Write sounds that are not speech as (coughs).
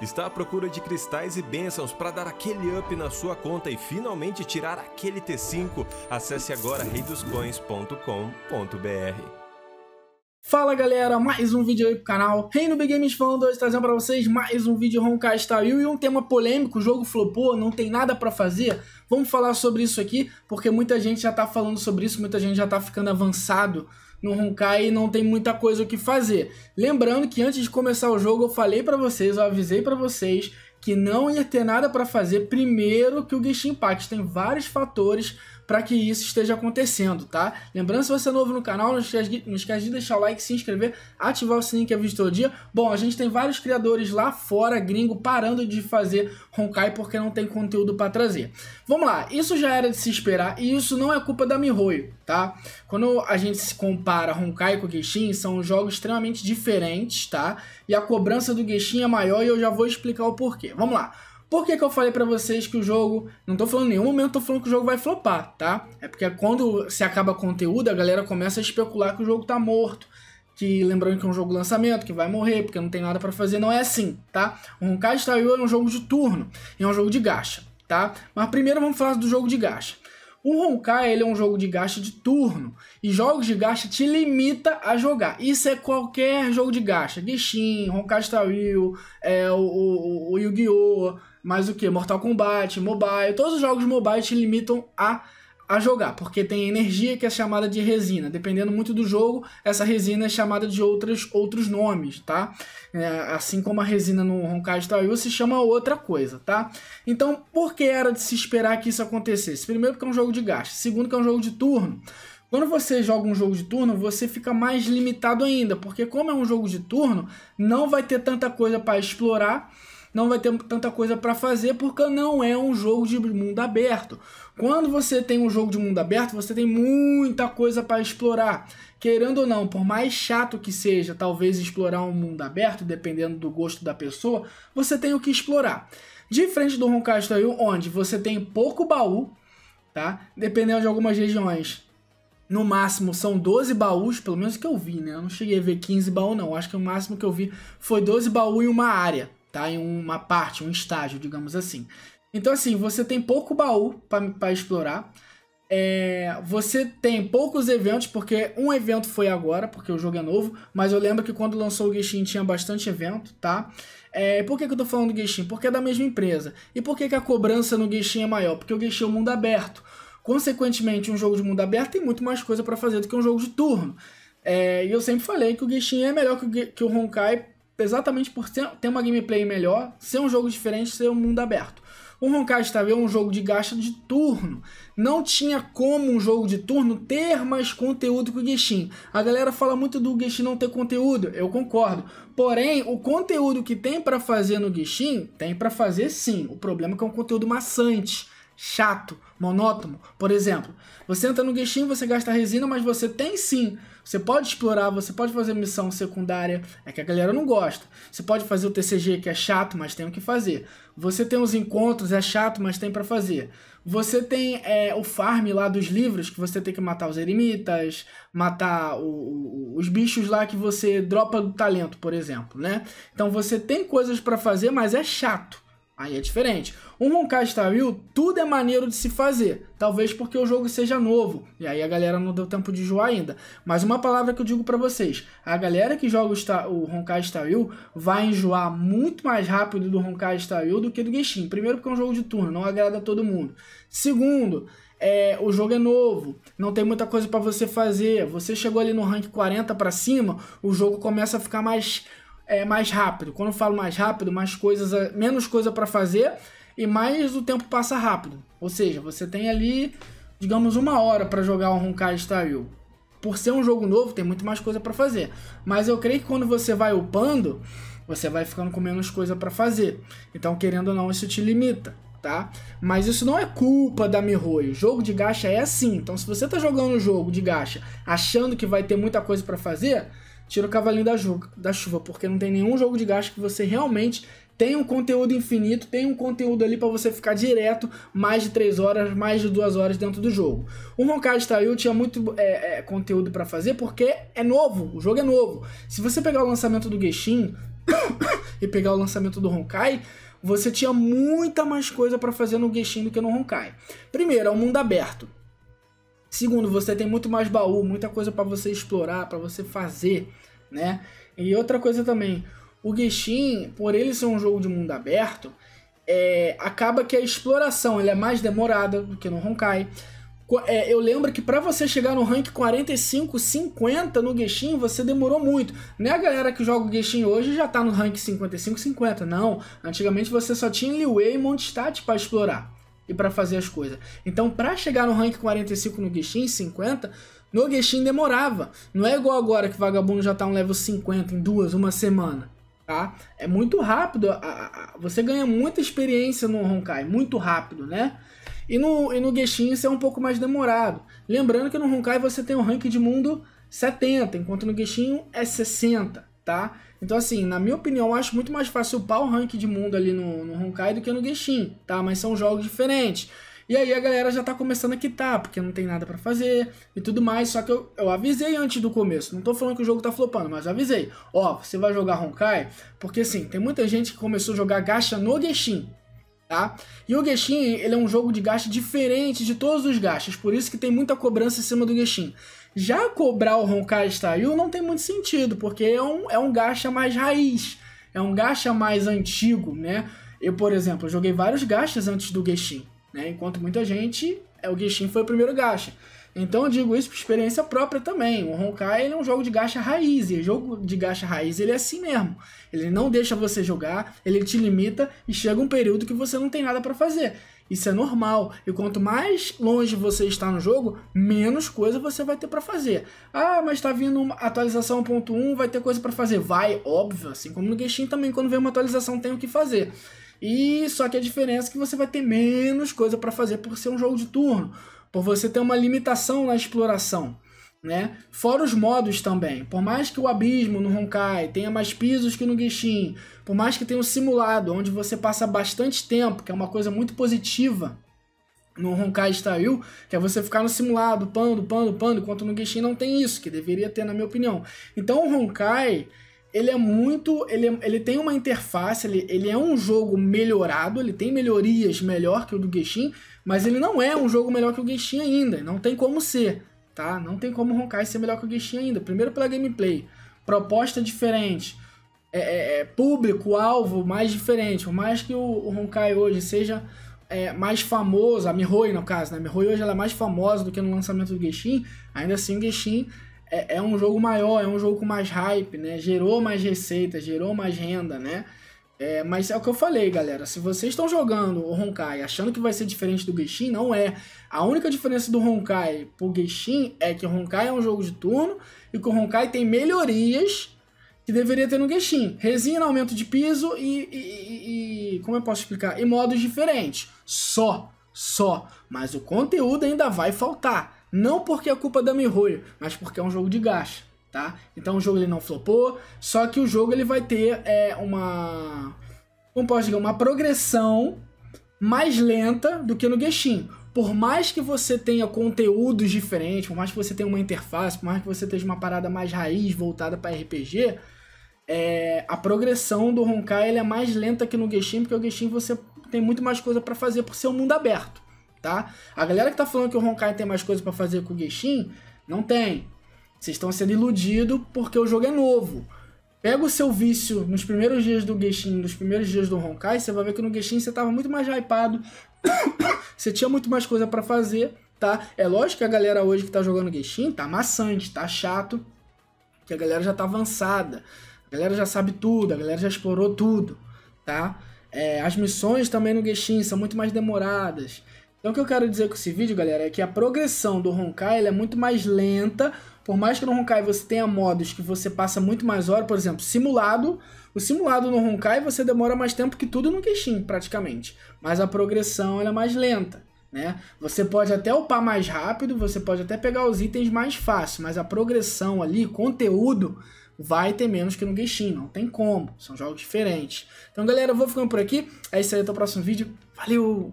Está à procura de cristais e bênçãos para dar aquele up na sua conta e finalmente tirar aquele T5? Acesse agora reidoscoins.com.br. Fala galera, mais um vídeo aí pro canal. Reino Big Games Fan trazendo para vocês mais um vídeo Roncastal e um tema polêmico, o jogo flopou, não tem nada para fazer. Vamos falar sobre isso aqui, porque muita gente já tá falando sobre isso, muita gente já tá ficando avançado no Honkai não tem muita coisa o que fazer. Lembrando que antes de começar o jogo eu falei para vocês, eu avisei para vocês que não ia ter nada para fazer primeiro que o Genshin Impact. Tem vários fatores para que isso esteja acontecendo, tá? Lembrando, se você é novo no canal, não esquece, de, não esquece de deixar o like, se inscrever, ativar o sininho que é visto todo dia. Bom, a gente tem vários criadores lá fora, gringo, parando de fazer Honkai porque não tem conteúdo para trazer. Vamos lá, isso já era de se esperar e isso não é culpa da MiHoYo, tá? Quando a gente se compara Honkai com Genshin, são jogos extremamente diferentes, tá? E a cobrança do Genshin é maior e eu já vou explicar o porquê. Vamos lá. Por que, que eu falei para vocês que o jogo. Não tô falando em nenhum momento, tô falando que o jogo vai flopar, tá? É porque quando se acaba conteúdo, a galera começa a especular que o jogo tá morto. Que lembrando que é um jogo lançamento, que vai morrer, porque não tem nada para fazer, não é assim, tá? O Honkai Star é um jogo de turno, é um jogo de gacha, tá? Mas primeiro vamos falar do jogo de gacha. O Honkai ele é um jogo de gacha de turno e jogos de gacha te limita a jogar. Isso é qualquer jogo de gacha, Genshin, Honkai Star é, o, o, o Yu-Gi-Oh, mais o que, Mortal Kombat, Mobile, todos os jogos mobile te limitam a a jogar, porque tem energia que é chamada de resina. Dependendo muito do jogo, essa resina é chamada de outras, outros nomes, tá? É, assim como a resina no Honkai Star se chama outra coisa, tá? Então, por que era de se esperar que isso acontecesse? Primeiro, porque é um jogo de gasto. Segundo, que é um jogo de turno. Quando você joga um jogo de turno, você fica mais limitado ainda, porque como é um jogo de turno, não vai ter tanta coisa para explorar não vai ter tanta coisa para fazer porque não é um jogo de mundo aberto. Quando você tem um jogo de mundo aberto, você tem muita coisa para explorar. Querendo ou não, por mais chato que seja, talvez explorar um mundo aberto, dependendo do gosto da pessoa, você tem o que explorar. De frente do Roncasto aí, onde você tem pouco baú, tá? Dependendo de algumas regiões, no máximo são 12 baús, pelo menos que eu vi, né? Eu não cheguei a ver 15 baús, não. Acho que o máximo que eu vi foi 12 baús em uma área tá? Em uma parte, um estágio, digamos assim. Então, assim, você tem pouco baú para explorar. É, você tem poucos eventos, porque um evento foi agora, porque o jogo é novo, mas eu lembro que quando lançou o Genshin tinha bastante evento, tá? É, por que, que eu tô falando do Genshin? Porque é da mesma empresa. E por que, que a cobrança no Genshin é maior? Porque o Genshin é um mundo aberto. Consequentemente, um jogo de mundo aberto tem muito mais coisa para fazer do que um jogo de turno. É, e eu sempre falei que o Genshin é melhor que o, que o Honkai exatamente por ter uma gameplay melhor, ser um jogo diferente, ser um mundo aberto. O Honkai Star é um jogo de gacha de turno. Não tinha como um jogo de turno ter mais conteúdo que o Genshin. A galera fala muito do Genshin não ter conteúdo, eu concordo. Porém, o conteúdo que tem para fazer no Genshin, tem para fazer sim. O problema é que é um conteúdo maçante chato, monótono. Por exemplo, você entra no guichinho, você gasta resina, mas você tem sim. Você pode explorar, você pode fazer missão secundária, é que a galera não gosta. Você pode fazer o TCG que é chato, mas tem o que fazer. Você tem os encontros, é chato, mas tem para fazer. Você tem é, o farm lá dos livros, que você tem que matar os eremitas, matar o, o, os bichos lá que você dropa do talento, por exemplo, né? Então você tem coisas para fazer, mas é chato. Aí é diferente. Um Honkai Star Rail, tudo é maneiro de se fazer. Talvez porque o jogo seja novo. E aí a galera não deu tempo de joar ainda. Mas uma palavra que eu digo para vocês. A galera que joga o, Star, o Honkai Star Rail vai enjoar muito mais rápido do Honkai Star Rail do que do Genshin. Primeiro porque é um jogo de turno, não agrada a todo mundo. Segundo, é, o jogo é novo, não tem muita coisa para você fazer. Você chegou ali no rank 40 para cima, o jogo começa a ficar mais é, mais rápido. Quando eu falo mais rápido, mais coisas, é, menos coisa para fazer e mais o tempo passa rápido. Ou seja, você tem ali, digamos, uma hora para jogar um Honkai Style. Por ser um jogo novo, tem muito mais coisa para fazer. Mas eu creio que quando você vai upando, você vai ficando com menos coisa para fazer. Então, querendo ou não, isso te limita. Tá? Mas isso não é culpa da Mihoyo. Jogo de gacha é assim. Então, se você está jogando um jogo de gacha achando que vai ter muita coisa para fazer, tira o cavalinho da, da chuva, porque não tem nenhum jogo de gacha que você realmente tenha um conteúdo infinito, tem um conteúdo ali para você ficar direto mais de 3 horas, mais de 2 horas dentro do jogo. O Honkai Star tá Rail tinha muito é, é, conteúdo para fazer porque é novo, o jogo é novo. Se você pegar o lançamento do Genshin (coughs) e pegar o lançamento do Honkai, você tinha muita mais coisa para fazer no Genshin do que no Honkai. Primeiro, é um mundo aberto. Segundo, você tem muito mais baú, muita coisa para você explorar, para você fazer, né? E outra coisa também, o Genshin, por ele ser um jogo de mundo aberto, é, acaba que a exploração ele é mais demorada do que no Honkai. É, eu lembro que para você chegar no rank 45, 50 no Genshin, você demorou muito. Nem é a galera que joga o Genshin hoje já tá no rank 55, 50, não. Antigamente você só tinha Liwei e Mondstadt para explorar e para fazer as coisas. Então, para chegar no rank 45 no Guixin, 50, no Guixin demorava. Não é igual agora que vagabundo já tá um level 50 em duas, uma semana. Tá? É muito rápido, você ganha muita experiência no Honkai, muito rápido, né? E no, e no Genshin isso é um pouco mais demorado. Lembrando que no Honkai você tem um rank de mundo 70, enquanto no Genshin é 60 tá? Então, assim, na minha opinião, eu acho muito mais fácil upar o rank de mundo ali no, no Honkai do que no Genshin, tá? Mas são jogos diferentes. E aí a galera já tá começando a quitar, porque não tem nada para fazer e tudo mais. Só que eu, eu avisei antes do começo. Não tô falando que o jogo tá flopando, mas avisei. Ó, você vai jogar Honkai, porque assim, tem muita gente que começou a jogar gacha no Genshin. Tá? E o Genshin, ele é um jogo de gacha diferente de todos os gachas, por isso que tem muita cobrança em cima do Genshin. Já cobrar o Honkai Star não tem muito sentido, porque é um, é um gacha mais raiz, é um gacha mais antigo, né? Eu, por exemplo, joguei vários gachas antes do Geshin, né? Enquanto muita gente, é, o Geshin foi o primeiro gacha. Então eu digo isso por experiência própria também. O Honkai é um jogo de gacha raiz, e jogo de gacha raiz ele é assim mesmo. Ele não deixa você jogar, ele te limita e chega um período que você não tem nada para fazer. Isso é normal. E quanto mais longe você está no jogo, menos coisa você vai ter para fazer. Ah, mas está vindo uma atualização 1.1, vai ter coisa para fazer. Vai, óbvio, assim como no Genshin também, quando vem uma atualização tem o que fazer. E só que a diferença é que você vai ter menos coisa para fazer por ser um jogo de turno por você ter uma limitação na exploração. Né? Fora os modos também. Por mais que o abismo no Honkai tenha mais pisos que no Genshin, por mais que tenha um simulado onde você passa bastante tempo, que é uma coisa muito positiva no Honkai Star que é você ficar no simulado, pando, pando, pando, enquanto no Genshin não tem isso, que deveria ter na minha opinião. Então o Honkai, ele é muito. Ele, ele tem uma interface, ele, ele é um jogo melhorado, ele tem melhorias melhor que o do Genshin, mas ele não é um jogo melhor que o Genshin ainda. Não tem como ser, tá? Não tem como Honkai ser melhor que o Genshin ainda. Primeiro pela gameplay, proposta diferente, é, é, é público, alvo mais diferente. Por mais que o, o Honkai hoje seja é, mais famoso, a Mihoi no caso, né? A Mihoi hoje ela é mais famosa do que no lançamento do Genshin, ainda assim o Genshin é, é um jogo maior, é um jogo com mais hype, né? Gerou mais receita, gerou mais renda, né? É, mas é o que eu falei, galera. Se vocês estão jogando o Honkai achando que vai ser diferente do Geishin, não é. A única diferença do Honkai pro Geishin é que o Honkai é um jogo de turno e que o Honkai tem melhorias que deveria ter no Geishin. Resina, aumento de piso e, e, e, Como eu posso explicar? E modos diferentes. Só. Só. Mas o conteúdo ainda vai faltar. Não porque é culpa da Mihoyo, mas porque é um jogo de gacha, tá? Então o jogo ele não flopou, só que o jogo ele vai ter é, uma... Como posso dizer? Uma progressão mais lenta do que no Genshin. Por mais que você tenha conteúdos diferentes, por mais que você tenha uma interface, por mais que você esteja uma parada mais raiz voltada para RPG, é, a progressão do Honkai ele é mais lenta que no Genshin, porque o Genshin você tem muito mais coisa para fazer por ser um mundo aberto tá? A galera que tá falando que o Honkai tem mais coisa para fazer com o Genshin, não tem. Vocês estão sendo iludidos porque o jogo é novo. Pega o seu vício nos primeiros dias do Genshin, nos primeiros dias do Honkai, você vai ver que no Genshin você tava muito mais hypado, (coughs) você tinha muito mais coisa para fazer, tá? É lógico que a galera hoje que tá jogando Genshin tá maçante, tá chato, que a galera já tá avançada, a galera já sabe tudo, a galera já explorou tudo, tá? É, as missões também no Genshin são muito mais demoradas. Então o que eu quero dizer com esse vídeo, galera, é que a progressão do Honkai é muito mais lenta. Por mais que no Honkai você tenha modos que você passa muito mais hora, por exemplo, simulado. O simulado no Honkai você demora mais tempo que tudo no Kenshin, praticamente. Mas a progressão é mais lenta. Né? Você pode até upar mais rápido, você pode até pegar os itens mais fácil, mas a progressão ali, conteúdo, vai ter menos que no Genshin, não tem como, são jogos diferentes. Então, galera, eu vou ficando por aqui, é isso aí, até o próximo vídeo, valeu!